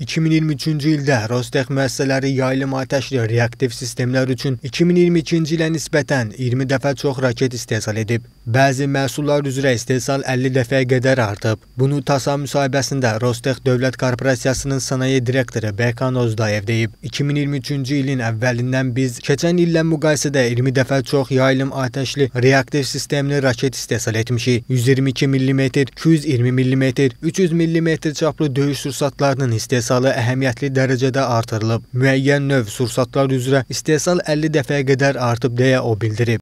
2023-cü ildə Rostec müəssisələri yaylım atəşli reaktiv sistemlər üçün 2022-ci ilə nisbətən 20 dəfə çox raket istehsal edib. Bəzi məhsullar üzrə istehsal 50 dəfəyə qədər artıb. Bunu TASA müsahibəsində Rostec Dövlət Korporasiyasının sənaye direktoru Bəkan Ozdayev deyib. 2023-cü ilin əvvəlindən biz keçən illə müqayisədə 20 dəfə çox yaylım atəşli reaktiv sistemli raket istehsal etmişik. 122 mm, 220 mm, 300 mm çaplı döyüş sursatlarının istehsalı istehsalı əhəmiyyətli dərəcədə artırılıb. Müəyyən növ sursatlar üzrə istehsal 50 dəfəyə qədər artıb deyə o bildirib.